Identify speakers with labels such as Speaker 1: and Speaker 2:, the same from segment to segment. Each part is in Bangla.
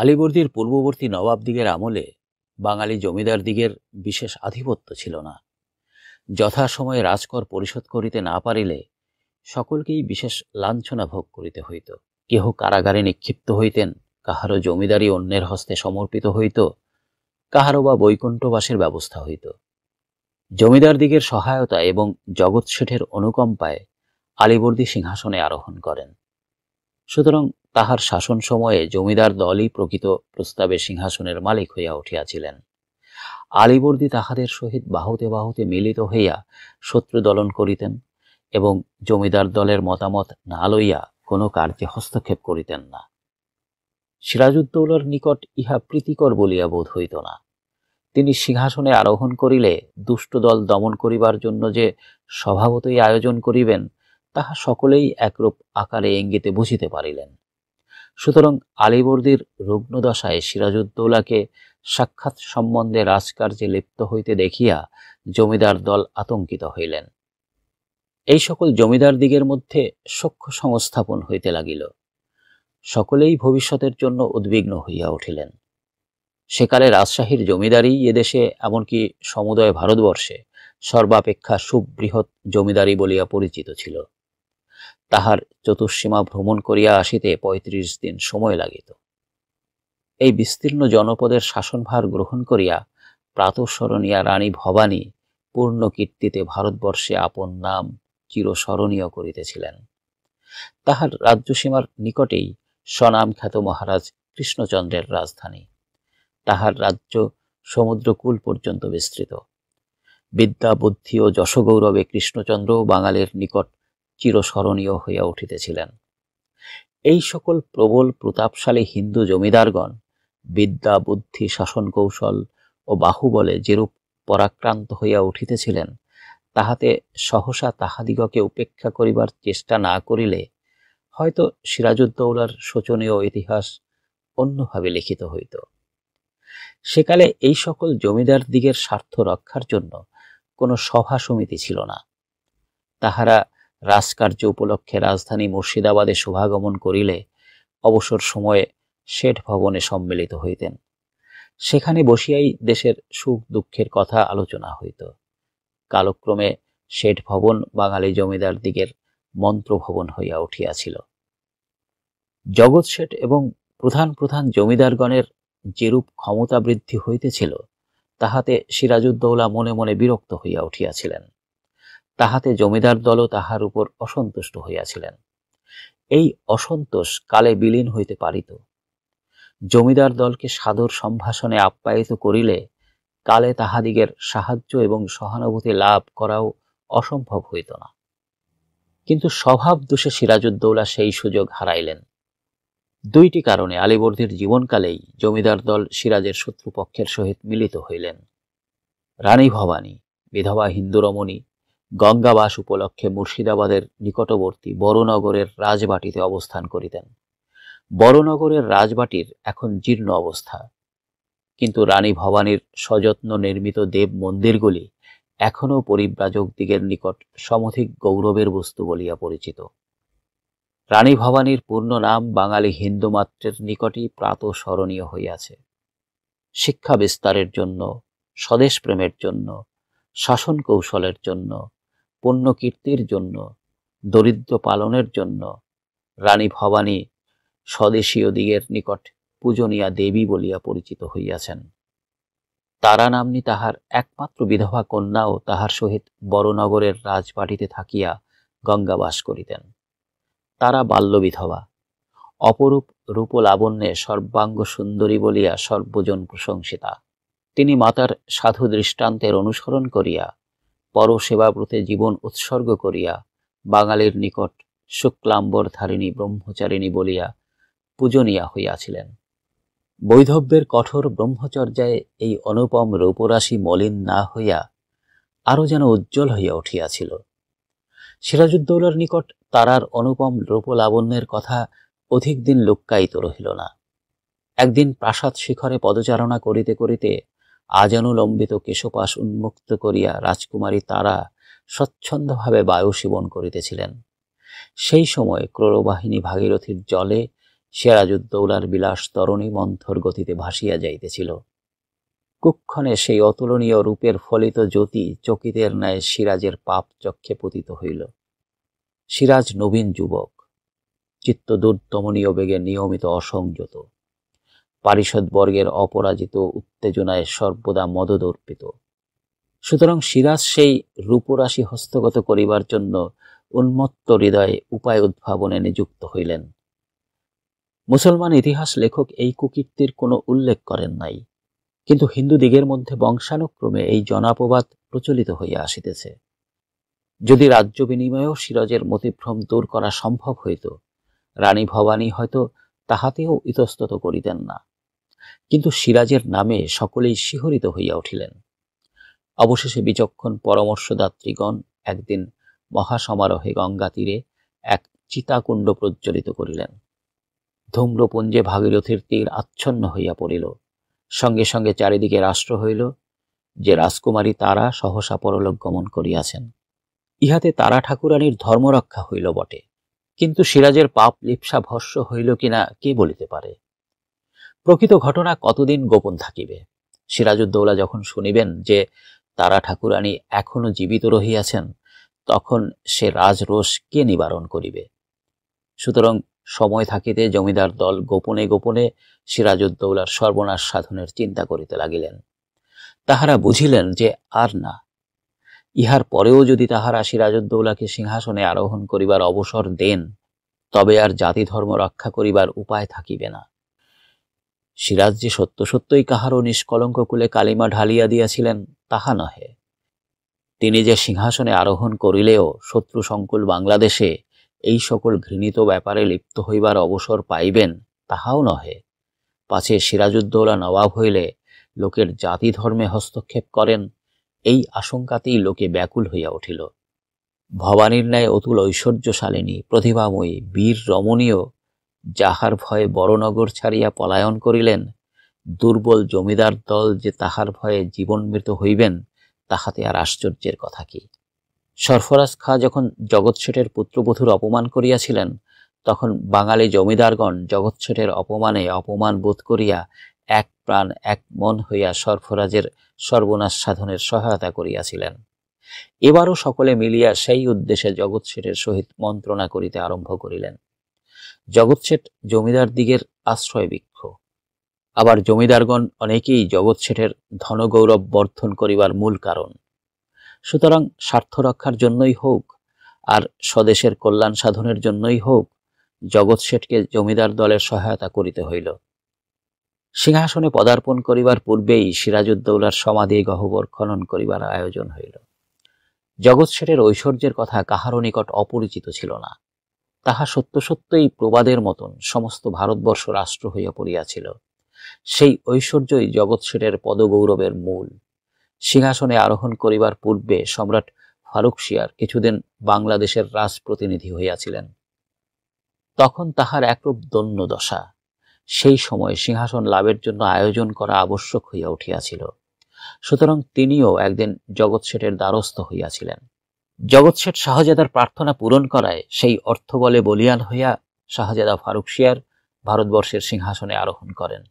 Speaker 1: আলিবর্দির পূর্ববর্তী নবাব দিগের আমলে বাঙালি জমিদার দিগের বিশেষ আধিপত্য ছিল না যথাসময়ে রাজকর পরিশোধ করিতে না পারিলে সকলকেই বিশেষ লাঞ্ছনা ভোগ করিতে হইত কেহ কারাগারে নিক্ষিপ্ত হইতেন কাহারও জমিদারি অন্যের হস্তে সমর্পিত হইত কাহারও বা বৈকুণ্ঠবাসের ব্যবস্থা হইত জমিদার দিগের সহায়তা এবং জগৎ শেঠের অনুকম্পায় আলিবর্দি সিংহাসনে আরোহণ করেন সুতরাং তাহার শাসন সময়ে জমিদার দলই প্রকৃত প্রস্তাবে সিংহাসনের মালিক হইয়া উঠিয়াছিলেন আলিবর্দি তাহাদের সহিত বাহুতে বাহুতে মিলিত হইয়া শত্রু দলন করিতেন এবং জমিদার দলের মতামত না লইয়া কোনো কার্যে হস্তক্ষেপ করিতেন না সিরাজউদ্দৌলার নিকট ইহা প্রীতিকর বলিয়া বোধ হইত না তিনি সিংহাসনে আরোহণ করিলে দুষ্ট দল দমন করিবার জন্য যে স্বভাবতই আয়োজন করিবেন তাহা সকলেই একরূপ আকারে ইঙ্গিতে বুঝিতে পারিলেন সুতরাং আলীবর্দির রুগ্নদশায় সিরাজউদ্দৌলাকে সাক্ষাৎ সম্বন্ধে রাজকার্যে লিপ্ত হইতে দেখিয়া জমিদার দল আতঙ্কিত হইলেন এই সকল জমিদার দিগের মধ্যে সখ্য সংস্থাপন হইতে লাগিল সকলেই ভবিষ্যতের জন্য উদ্বিগ্ন হইয়া উঠিলেন সেকালে রাজশাহীর জমিদারি এদেশে এমনকি সমুদয় ভারতবর্ষে সর্বাপেক্ষা সুবৃহৎ জমিদারি বলিয়া পরিচিত ছিল তাহার চতুর্সীমা ভ্রমণ করিয়া আসিতে পঁয়ত্রিশ দিন সময় লাগিত এই বিস্তীর্ণ জনপদের শাসনভার গ্রহণ করিয়া প্রাতঃস্মরণীয়া রানী ভবানী পূর্ণ কীর্তিতে ভারতবর্ষে আপন নাম চিরস্মরণীয় করিতেছিলেন তাহার রাজ্যসীমার নিকটেই স্বনামখ্যাত মহারাজ কৃষ্ণচন্দ্রের রাজধানী তাহার রাজ্য সমুদ্রকূল পর্যন্ত বিস্তৃত বিদ্যা বুদ্ধি ও যশগৌরবে কৃষ্ণচন্দ্র বাঙালির নিকট চিরস্মরণীয় হইয়া উঠিতেছিলেন এই সকল প্রবল প্রতাপশালী হিন্দু জমিদারগণ বিদ্যা বুদ্ধি শাসন কৌশল ও বাহুবলে যেরূপ পরাক্রান্ত হইয়া উঠিতেছিলেন তাহাতে সহসা তাহাদিগকে উপেক্ষা করিবার চেষ্টা না করিলে হয়তো সিরাজউদ্দৌলার শোচনীয় ইতিহাস অন্যভাবে লিখিত হইত সেকালে এই সকল জমিদার দিগের স্বার্থ রক্ষার জন্য কোনো সভা সমিতি ছিল না তাহারা রাজকার্য উপলক্ষে রাজধানী মুর্শিদাবাদে শুভাগমন করিলে অবসর সময়ে শেঠ ভবনে সম্মিলিত হইতেন সেখানে বসিয়াই দেশের সুখ দুঃখের কথা আলোচনা হইত কালক্রমে শেঠ ভবন বাঙালি জমিদার দিগের মন্ত্রভবন হইয়া উঠিয়াছিল জগৎ শেঠ এবং প্রধান প্রধান জমিদারগণের যেরূপ ক্ষমতা বৃদ্ধি হইতেছিল তাহাতে সিরাজউদ্দৌলা মনে মনে বিরক্ত হইয়া উঠিয়াছিলেন তাহাতে জমিদার দলও তাহার উপর অসন্তুষ্ট হইয়াছিলেন এই অসন্তোষ কালে বিলীন হইতে পারিত জমিদার দলকে সাদর সম্ভাষণে আপ্যায়িত করিলে কালে তাহাদিগের সাহায্য এবং সহানুভূতি লাভ করাও অসম্ভব হইত না কিন্তু স্বভাব দোষে সিরাজউদ্দৌলা সেই সুযোগ হারাইলেন দুইটি কারণে আলীবর্দীর জীবনকালেই জমিদার দল সিরাজের শত্রুপক্ষের সহিত মিলিত হইলেন রানী ভবানী বিধবা হিন্দু রমণী গঙ্গাবাস উপলক্ষে মুর্শিদাবাদের নিকটবর্তী বড়নগরের রাজবাটিতে অবস্থান করিতেন বড়নগরের রাজবাটির এখন জীর্ণ অবস্থা কিন্তু রানী ভবানীর সযত্ন নির্মিত দেব মন্দিরগুলি এখনও পরিব্রাজক দিগের নিকট সমধিক গৌরবের বস্তু বলিয়া পরিচিত রানী ভবানীর পূর্ণ নাম বাঙালি হিন্দু মাত্রের নিকটই প্রাতঃস্মরণীয় হইয়াছে শিক্ষা বিস্তারের জন্য স্বদেশ প্রেমের জন্য শাসন কৌশলের জন্য পুণ্যকীর্তির জন্য দরিদ্র পালনের জন্য রানী ভবানী স্বদেশীয় দিগের নিকট পূজনীয়া দেবী বলিয়া পরিচিত হইয়াছেন তারা নামনি তাহার একমাত্র বিধবা কন্যাও তাহার সহিত বড়নগরের রাজবাটিতে থাকিয়া গঙ্গাবাস করিতেন তারা বাল্যবিধবা অপরূপ রূপলাবণ্যে সর্বাঙ্গ সুন্দরী বলিয়া সর্বজন প্রশংসিতা তিনি মাতার সাধু দৃষ্টান্তের অনুসরণ করিয়া পরসেবাব্রতে জীবন উৎসর্গ করিয়া বাঙালির নিকট শুক্লাম্বর ধারিণী ব্রহ্মচারিণী বলিয়া পূজনীয়া হইয়াছিলেন বৈধব্যের কঠোর ব্রহ্মচর্যায় এই অনুপম রূপরাশি মলিন না হইয়া আরও যেন উজ্জ্বল হইয়া উঠিয়াছিল সিরাজুদ্দৌলার নিকট তারার অনুপম রূপলাবণ্যের কথা অধিক দিন লুক্কায়িত রহিল না একদিন প্রাসাদ শিখরে পদচারণা করিতে করিতে আজানুলম্বিত কেশপাশ উন্মুক্ত করিয়া রাজকুমারী তারা স্বচ্ছন্দভাবে বায়ু সেবন করিতেছিলেন সেই সময় ক্রোরবাহিনী ভাগীরথীর জলে সিরাজউদ্দৌলার বিলাস তরণী মন্থর গতিতে ভাসিয়া যাইতেছিল কুক্ষণে সেই অতুলনীয় রূপের ফলিত জ্যোতি চকিতের ন্যায় সিরাজের পাপ চক্ষে পতিত হইল সিরাজ নবীন যুবক চিত্ত দুর্দমনীয় বেগে নিয়মিত অসংযত পারিষদবর্গের অপরাজিত উত্তেজনায় সর্বদা মদদর্পিত সুতরাং সিরাজ সেই রূপরাশি হস্তগত করিবার জন্য উন্মত্ত হৃদয়ে উপায় উদ্ভাবনে নিযুক্ত হইলেন মুসলমান ইতিহাস লেখক এই কুকীর্তির কোনো উল্লেখ করেন নাই কিন্তু হিন্দুদিগের মধ্যে বংশানুক্রমে এই জনাপবাদ প্রচলিত হইয়া আসিতেছে যদি রাজ্য বিনিময়েও সিরাজের মতিভ্রম দূর করা সম্ভব হইত রানী ভবানী হয়তো তাহাতেও ইতস্তত করিতেন না কিন্তু সিরাজের নামে সকলেই শিহরিত হইয়া উঠিলেন অবশেষে বিচক্ষণ পরামর্শদাত্রীগণ একদিন মহাসমারোহে গঙ্গা তীরে এক চিতাকুণ্ড প্রজ্বলিত করিলেন ধূম্রপুঞ্জে ভাগীরথীর তীর আচ্ছন্ন হইয়া পড়িল সঙ্গে সঙ্গে চারিদিকে রাষ্ট্র হইল যে রাজকুমারী তারা সহসা পরলোক গমন করিয়াছেন ইহাতে তারা ঠাকুরানীর ধর্মরক্ষা হইল বটে কিন্তু সিরাজের পাপ লিপসা ভস্য হইল কিনা কে বলিতে পারে প্রকৃত ঘটনা কতদিন গোপন থাকিবে সিরাজউদ্দৌলা যখন শুনিবেন যে তারা ঠাকুরানী এখনো জীবিত রহিয়াছেন তখন সে রাজরোষ কে নিবারণ করিবে সুতরাং সময় থাকিতে জমিদার দল গোপনে গোপনে সিরাজউদ্দৌলার সর্বনাশ সাধনের চিন্তা করিতে লাগিলেন তাহারা বুঝিলেন যে আর না ইহার পরেও যদি তাহারা সিরাজউদ্দৌলাকে সিংহাসনে আরোহণ করিবার অবসর দেন তবে আর জাতি ধর্ম রক্ষা করিবার উপায় থাকিবে না সিরাজ যে সত্য সত্যই কাহারও নিষ্কলঙ্ক কুলে কালিমা ঢালিয়া দিয়াছিলেন তাহা নহে তিনি যে সিংহাসনে আরোহণ করিলেও শত্রু সংকুল বাংলাদেশে এই সকল ঘৃণিত ব্যাপারে লিপ্ত হইবার অবসর পাইবেন তাহাও নহে পাছে সিরাজউদ্দৌলা নবাব হইলে লোকের জাতি ধর্মে হস্তক্ষেপ করেন এই আশঙ্কাতেই লোকে ব্যাকুল হইয়া উঠিল ভবানীর ন্যায় অতুল ঐশ্বর্যশালিনী প্রতিভাময়ী বীর রমণীয় যাহার ভয়ে বড়নগর ছাড়িয়া পলায়ন করিলেন দুর্বল জমিদার দল যে তাহার ভয়ে জীবনমৃত হইবেন তাহাতে আর আশ্চর্যের কথা কি সরফরাজ খাঁ যখন জগৎশেঠের পুত্রবধূর অপমান করিয়াছিলেন তখন বাঙালি জমিদারগণ জগৎশেঠের অপমানে অপমান বোধ করিয়া এক প্রাণ এক মন হইয়া সরফরাজের সর্বনাশ সাধনের সহায়তা করিয়াছিলেন এবারও সকলে মিলিয়া সেই উদ্দেশ্যে জগৎশেঠের সহিত মন্ত্রণা করিতে আরম্ভ করিলেন জগৎশেঠ জমিদার দিগের আশ্রয় বৃক্ষ আবার জমিদারগণ অনেকেই জগৎশেঠের ধনগৌরব বর্ধন করিবার মূল কারণ সুতরাং স্বার্থ রক্ষার জন্যই হোক আর স্বদেশের কল্যাণ সাধনের জন্যই হোক জগৎ জমিদার দলের সহায়তা করিতে হইল সিংহাসনে পদার্পণ করিবার পূর্বেই সিরাজউদ্দৌলার সমাধি গহ্বর খনন করিবার আয়োজন হইল জগৎ ঐশ্বর্যের কথা কাহারও নিকট অপরিচিত ছিল না তাহা সত্য সত্যই প্রবাদের মতন সমস্ত ভারতবর্ষ রাষ্ট্র হইয়া পড়িয়াছিল সেই ঐশ্বর্যই জগৎসেটের পদগৌরবের মূল সিংহাসনে আরোহণ করিবার পূর্বে সম্রাট ফারুক শিয়ার কিছুদিন বাংলাদেশের রাজ প্রতিনিধি হইয়াছিলেন তখন তাহার একরূপ দন্য দশা সেই সময় সিংহাসন লাভের জন্য আয়োজন করা আবশ্যক হইয়া উঠিয়াছিল সুতরাং তিনিও একদিন জগৎ সেটের দ্বারস্থ হইয়াছিলেন জগৎশেঠ শাহজাদার প্রার্থনা পূরণ করায় সেই অর্থ বলে বলিয়ান হইয়া শাহজাদা ফারুক শিয়ার ভারতবর্ষের সিংহাসনে আরোহণ করেন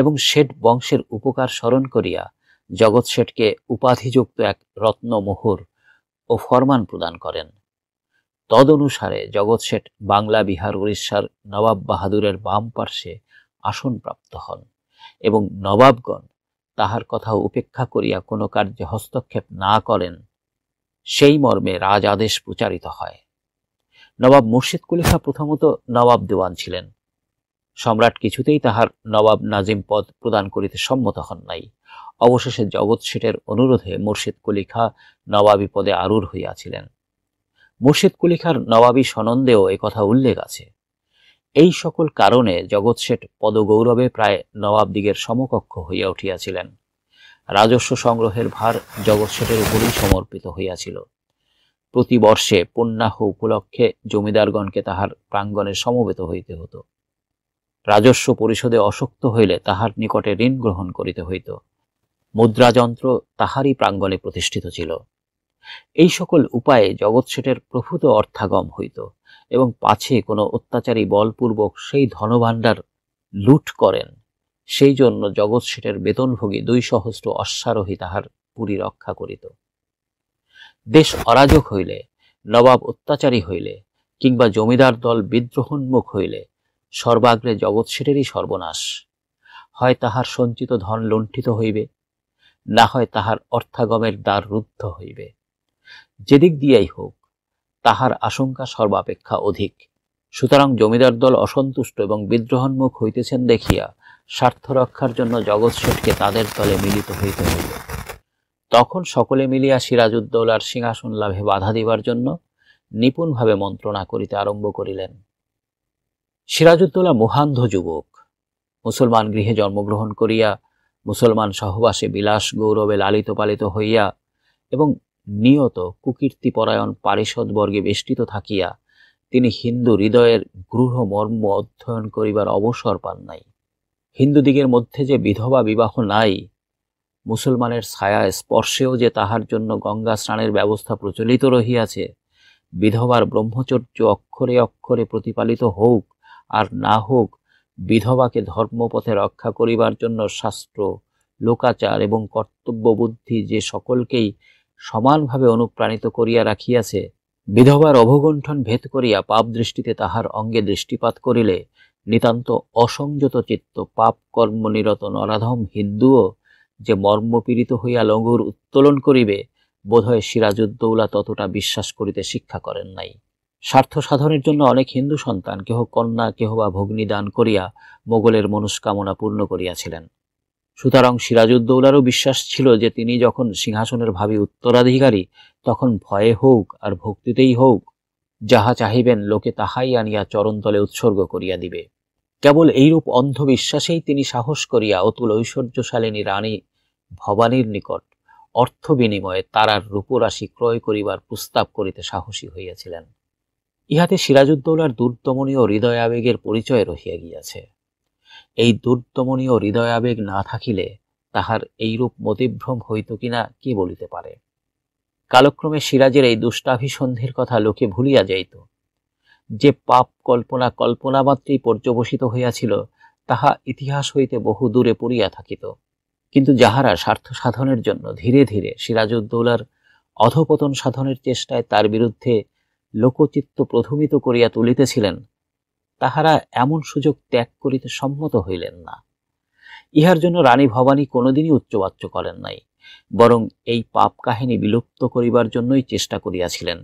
Speaker 1: এবং শেঠ বংশের উপকার স্মরণ করিয়া জগৎ শেঠকে উপাধিযুক্ত এক রত্ন মোহর ও ফরমান প্রদান করেন তদনুসারে জগৎ শেঠ বাংলা বিহার উড়িষ্যার নবাব বাহাদুরের বাম পার্শ্বে আসন প্রাপ্ত হন এবং নবাবগণ তাহার কথা উপেক্ষা করিয়া কোনো কার্যে হস্তক্ষেপ না করেন সেই মর্মে রাজ আদেশ প্রচারিত হয় নবাব মুর্শিদ কুলিখা প্রথমত নবাব দেওয়ান ছিলেন সম্রাট কিছুতেই তাহার নবাব নাজিম পদ প্রদান করিতে সম্মত হন নাই অবশেষে জগৎ শেঠের অনুরোধে মুর্শিদ কুলিখা নবাবী পদে আরুর হইয়াছিলেন মুর্শিদ কুলিখার নবাবী সনন্দেও কথা উল্লেখ আছে এই সকল কারণে জগৎ শেঠ পদগৌরবে প্রায় নবাবদিগের সমকক্ষ হইয়া উঠিয়াছিলেন রাজস্ব সংগ্রহের ভার জগৎসেটের উপরেই সমর্পিত হইয়াছিল প্রতিবর্ষে পুণ্যাহ উপলক্ষে জমিদারগণকে তাহার প্রাঙ্গণে সমবেত হইতে হতো রাজস্ব পরিষদে অসক্ত হইলে তাহার নিকটে ঋণ গ্রহণ করিতে হইত মুদ্রাযন্ত্র তাহারই প্রাঙ্গণে প্রতিষ্ঠিত ছিল এই সকল উপায়ে জগৎসেটের প্রভূত অর্থাগম হইত এবং পাছে কোনো অত্যাচারী বলপূর্বক সেই ধনভাণ্ডার লুট করেন সেই জন্য জগৎ সেটের বেতনভোগী দুই সহস্র অশ্বারোহী তাহার পুরী রক্ষা করিত দেশ অরাজক হইলে নবাব অত্যাচারী হইলে কিংবা জমিদার দল বিদ্রোহন্মুখ হইলে সর্বাগ্রে জগৎ সেটেরই সর্বনাশ হয় তাহার সঞ্চিত ধন লুণ্ঠিত হইবে না হয় তাহার অর্থাগমের দ্বার রুদ্ধ হইবে যেদিক দিয়াই হোক তাহার আশঙ্কা সর্বাপেক্ষা অধিক সুতরাং জমিদার দল অসন্তুষ্ট এবং বিদ্রোহন্মুখ হইতেছেন দেখিয়া স্বার্থ রক্ষার জন্য শেঠকে তাদের তলে মিলিত হইতে হইল তখন সকলে মিলিয়া সিরাজউদ্দৌলার সিংহাসন লাভে বাধা দিবার জন্য নিপুণভাবে মন্ত্রণা করিতে আরম্ভ করিলেন সিরাজউদ্দৌলা মহান্ধ যুবক মুসলমান গৃহে জন্মগ্রহণ করিয়া মুসলমান সহবাসে বিলাস গৌরবে লালিত পালিত হইয়া এবং নিয়ত কুকীর্তিপরায়ণ বর্গে বেষ্টিত থাকিয়া তিনি হিন্দু হৃদয়ের গৃহ মর্ম অধ্যয়ন করিবার অবসর পান নাই হিন্দুদিগের মধ্যে যে বিধবা বিবাহ নাই মুসলমানের ছায়া স্পর্শেও যে তাহার জন্য গঙ্গা স্নানের ব্যবস্থা প্রচলিত রহিয়াছে বিধবার ব্রহ্মচর্য অক্ষরে অক্ষরে প্রতিপালিত হোক আর না হোক বিধবাকে ধর্মপথে রক্ষা করিবার জন্য শাস্ত্র লোকাচার এবং কর্তব্য বুদ্ধি যে সকলকেই সমানভাবে অনুপ্রাণিত করিয়া রাখিয়াছে বিধবার অভগণ্ঠন ভেদ করিয়া পাপ দৃষ্টিতে তাহার অঙ্গে দৃষ্টিপাত করিলে নিতান্ত অসংযত চিত্ত পাপ কর্মনিরত নরাধম হিন্দুও যে মর্মপীড়িত হইয়া লঙ্ঘুর উত্তোলন করিবে বোধহয় সিরাজউদ্দৌলা ততটা বিশ্বাস করিতে শিক্ষা করেন নাই স্বার্থ সাধনের জন্য অনেক হিন্দু সন্তান কেহ কন্যা কেহ বা ভগ্নী দান করিয়া মোগলের মনস্কামনা পূর্ণ করিয়াছিলেন সুতরাং সিরাজুদ্দৌলারও বিশ্বাস ছিল যে তিনি যখন সিংহাসনের ভাবি উত্তরাধিকারী তখন ভয়ে হোক আর ভক্তিতেই হোক যাহা চাহিবেন লোকে তাহাই আনিয়া চরণতলে উৎসর্গ করিয়া দিবে কেবল এইরূপ অন্ধবিশ্বাসেই তিনি সাহস করিয়া অতুল ঐশ্বর্যশালিনী রানী ভবানীর নিকট অর্থ বিনিময়ে তারার রূপরাশি ক্রয় করিবার প্রস্তাব করিতে সাহসী হইয়াছিলেন ইহাতে সিরাজউদ্দৌলার দুর্দমনীয় হৃদয় আবেগের পরিচয় রহিয়া গিয়াছে এই দুর্দমনীয় হৃদয় আবেগ না থাকিলে তাহার এইরূপ মতিভ্রম হইত কিনা কি বলিতে পারে কালক্রমে সিরাজের এই দুষ্টাভিসন্ধির কথা লোকে ভুলিয়া যাইত যে পাপ কল্পনা কল্পনা মাত্রেই পর্যবসিত হইয়াছিল তাহা ইতিহাস হইতে বহু দূরে পড়িয়া থাকিত কিন্তু যাহারা স্বার্থ সাধনের জন্য ধীরে ধীরে সিরাজউদ্দৌলার অধপতন সাধনের চেষ্টায় তার বিরুদ্ধে লোকচিত্ত প্রথমিত করিয়া তুলিতেছিলেন তাহারা এমন সুযোগ ত্যাগ করিতে সম্মত হইলেন না ইহার জন্য রানী ভবানী কোনোদিনই উচ্চবাচ্য করেন নাই বরং এই পাপ কাহিনী বিলুপ্ত করিবার জন্যই চেষ্টা করিয়াছিলেন